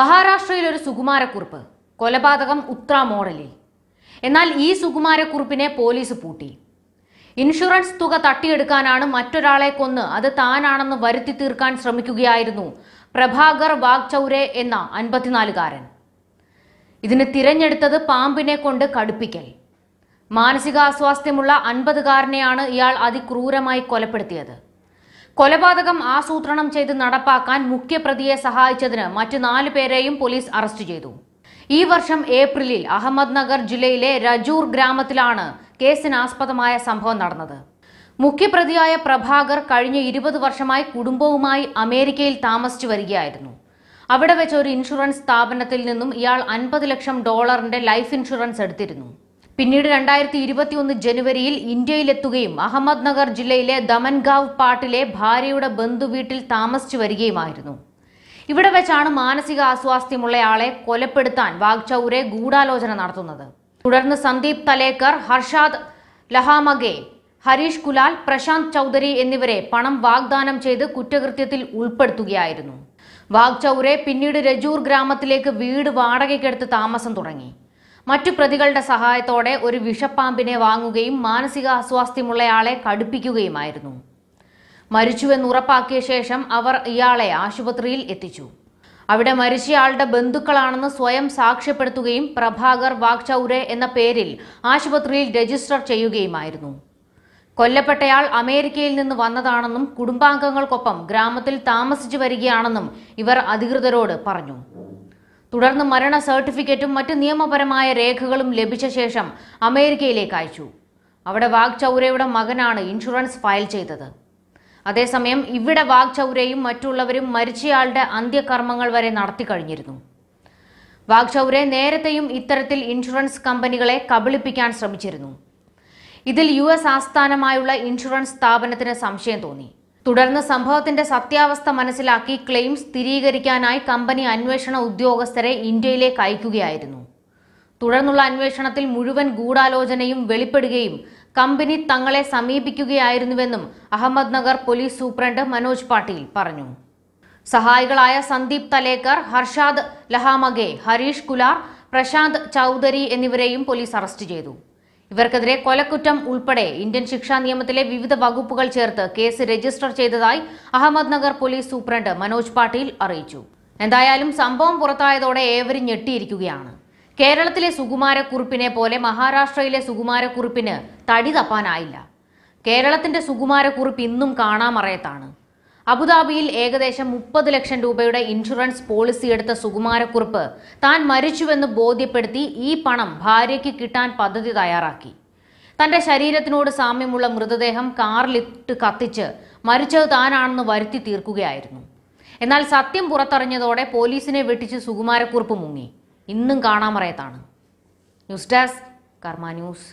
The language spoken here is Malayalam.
മഹാരാഷ്ട്രയിൽ ഒരു സുകുമാരക്കുറിപ്പ് കൊലപാതകം ഉത്ര മോഡലിൽ എന്നാൽ ഈ സുകുമാരക്കുറിപ്പിനെ പോലീസ് പൂട്ടി ഇൻഷുറൻസ് തുക തട്ടിയെടുക്കാനാണ് മറ്റൊരാളെ കൊന്ന് അത് താനാണെന്ന് വരുത്തി തീർക്കാൻ ശ്രമിക്കുകയായിരുന്നു പ്രഭാകർ വാഗ്ചൗരെ എന്ന അൻപത്തിനാലുകാരൻ ഇതിന് തിരഞ്ഞെടുത്തത് പാമ്പിനെ കൊണ്ട് കടുപ്പിക്കൽ മാനസികാസ്വാസ്ഥ്യമുള്ള അൻപതുകാരനെയാണ് ഇയാൾ അതിക്രൂരമായി കൊലപ്പെടുത്തിയത് കൊലപാതകം ആസൂത്രണം ചെയ്ത് നടപ്പാക്കാൻ മുഖ്യപ്രതിയെ സഹായിച്ചതിന് മറ്റു നാലു പേരെയും പോലീസ് അറസ്റ്റ് ചെയ്തു ഈ വർഷം ഏപ്രിലിൽ അഹമ്മദ് നഗർ ജില്ലയിലെ രജൂർ ഗ്രാമത്തിലാണ് കേസിനാസ്പദമായ സംഭവം നടന്നത് മുഖ്യപ്രതിയായ പ്രഭാകർ കഴിഞ്ഞ ഇരുപത് വർഷമായി കുടുംബവുമായി അമേരിക്കയിൽ താമസിച്ചു വരികയായിരുന്നു അവിടെ വെച്ച് ഒരു ഇൻഷുറൻസ് സ്ഥാപനത്തിൽ നിന്നും ഇയാൾ അൻപത് ലക്ഷം ഡോളറിന്റെ ലൈഫ് ഇൻഷുറൻസ് എടുത്തിരുന്നു പിന്നീട് രണ്ടായിരത്തി ഒന്ന് ജനുവരിയിൽ ഇന്ത്യയിലെത്തുകയും നഗർ ജില്ലയിലെ ദമൻഗാവ് പാട്ടിലെ ഭാര്യയുടെ ബന്ധുവീട്ടിൽ താമസിച്ചു വരികയുമായിരുന്നു ഇവിടെ വെച്ചാണ് മാനസിക അസ്വാസ്ഥ്യമുള്ളയാളെ കൊലപ്പെടുത്താൻ വാഗ്ചൌരെ ഗൂഢാലോചന നടത്തുന്നത് തുടർന്ന് സന്ദീപ് തലേക്കർ ഹർഷാദ് ലഹാമഗെ ഹരീഷ് കുലാൽ പ്രശാന്ത് ചൗധരി എന്നിവരെ പണം വാഗ്ദാനം ചെയ്ത് കുറ്റകൃത്യത്തിൽ ഉൾപ്പെടുത്തുകയായിരുന്നു വാഗ്ചൌരെ പിന്നീട് രജൂർ ഗ്രാമത്തിലേക്ക് വീട് വാടകയ്ക്കെടുത്ത് താമസം തുടങ്ങി മറ്റു പ്രതികളുടെ സഹായത്തോടെ ഒരു വിഷപ്പാമ്പിനെ വാങ്ങുകയും മാനസിക അസ്വാസ്ഥ്യമുള്ളയാളെ കടുപ്പിക്കുകയുമായിരുന്നു മരിച്ചുവെന്ന് ഉറപ്പാക്കിയ ശേഷം അവർ ഇയാളെ ആശുപത്രിയിൽ എത്തിച്ചു അവിടെ മരിച്ചയാളുടെ ബന്ധുക്കളാണെന്ന് സ്വയം സാക്ഷ്യപ്പെടുത്തുകയും പ്രഭാകർ വാഗ്ചൌരെ എന്ന പേരിൽ ആശുപത്രിയിൽ രജിസ്റ്റർ ചെയ്യുകയുമായിരുന്നു കൊല്ലപ്പെട്ടയാൾ അമേരിക്കയിൽ നിന്ന് വന്നതാണെന്നും കുടുംബാംഗങ്ങൾക്കൊപ്പം ഗ്രാമത്തിൽ താമസിച്ചു വരികയാണെന്നും ഇവർ അധികൃതരോട് പറഞ്ഞു തുടർന്ന് മരണ സർട്ടിഫിക്കറ്റും മറ്റ് നിയമപരമായ രേഖകളും ലഭിച്ച ശേഷം അമേരിക്കയിലേക്ക് അയച്ചു അവിടെ വാഗ് ചൗരയുടെ മകനാണ് ഇൻഷുറൻസ് ഫയൽ ചെയ്തത് അതേസമയം ഇവിടെ വാഗ് ചൗരയും മറ്റുള്ളവരും മരിച്ചയാളുടെ അന്ത്യകർമ്മങ്ങൾ വരെ നടത്തി കഴിഞ്ഞിരുന്നു വാഗ് ചൗര നേരത്തെയും ഇത്തരത്തിൽ ഇൻഷുറൻസ് കമ്പനികളെ കബളിപ്പിക്കാൻ ശ്രമിച്ചിരുന്നു ഇതിൽ യു എസ് ആസ്ഥാനമായുള്ള ഇൻഷുറൻസ് സ്ഥാപനത്തിന് സംശയം തോന്നി തുടർന്ന് സംഭവത്തിന്റെ സത്യാവസ്ഥ മനസ്സിലാക്കി ക്ലെയിംസ് സ്ഥിരീകരിക്കാനായി കമ്പനി അന്വേഷണ ഉദ്യോഗസ്ഥരെ ഇന്ത്യയിലേക്ക് അയക്കുകയായിരുന്നു തുടർന്നുള്ള അന്വേഷണത്തിൽ മുഴുവൻ ഗൂഢാലോചനയും വെളിപ്പെടുകയും കമ്പനി തങ്ങളെ സമീപിക്കുകയായിരുന്നുവെന്നും നഗർ പോലീസ് സൂപ്രണ്ട് മനോജ് പാട്ടീൽ പറഞ്ഞു സഹായികളായ സന്ദീപ് തലേക്കർ ഹർഷാദ് ലഹാമഗെ ഹരീഷ് കുലാർ പ്രശാന്ത് ചൌധരി എന്നിവരെയും പോലീസ് അറസ്റ്റ് ചെയ്തു ഇവർക്കെതിരെ കൊലക്കുറ്റം ഉൾപ്പെടെ ഇന്ത്യൻ ശിക്ഷാ നിയമത്തിലെ വിവിധ വകുപ്പുകൾ ചേർത്ത് കേസ് രജിസ്റ്റർ ചെയ്തതായി അഹമ്മദ്നഗർ പോലീസ് സൂപ്രണ്ട് മനോജ് പാട്ടീൽ അറിയിച്ചു എന്തായാലും സംഭവം പുറത്തായതോടെ ഏവരും ഞെട്ടിയിരിക്കുകയാണ് കേരളത്തിലെ സുകുമാരക്കുറിപ്പിനെ പോലെ മഹാരാഷ്ട്രയിലെ സുകുമാരക്കുറിപ്പിന് തടി തപ്പാനായില്ല കേരളത്തിന്റെ സുകുമാരക്കുറിപ്പ് ഇന്നും കാണാമറയത്താണ് അബുദാബിയിൽ ഏകദേശം മുപ്പത് ലക്ഷം രൂപയുടെ ഇൻഷുറൻസ് പോളിസി എടുത്ത സുകുമാരക്കുറിപ്പ് താൻ മരിച്ചുവെന്ന് ബോധ്യപ്പെടുത്തി ഈ പണം ഭാര്യയ്ക്ക് കിട്ടാൻ പദ്ധതി തയ്യാറാക്കി തന്റെ ശരീരത്തിനോട് സാമ്യമുള്ള മൃതദേഹം കാറിലിട്ട് കത്തിച്ച് മരിച്ചത് താനാണെന്ന് വരുത്തി തീർക്കുകയായിരുന്നു എന്നാൽ സത്യം പുറത്തറിഞ്ഞതോടെ പോലീസിനെ വെട്ടിച്ച് സുകുമാരക്കുറിപ്പ് മുങ്ങി ഇന്നും കാണാമറയത്താണ് ന്യൂസ് ഡെസ്ക് കർമ്മ ന്യൂസ്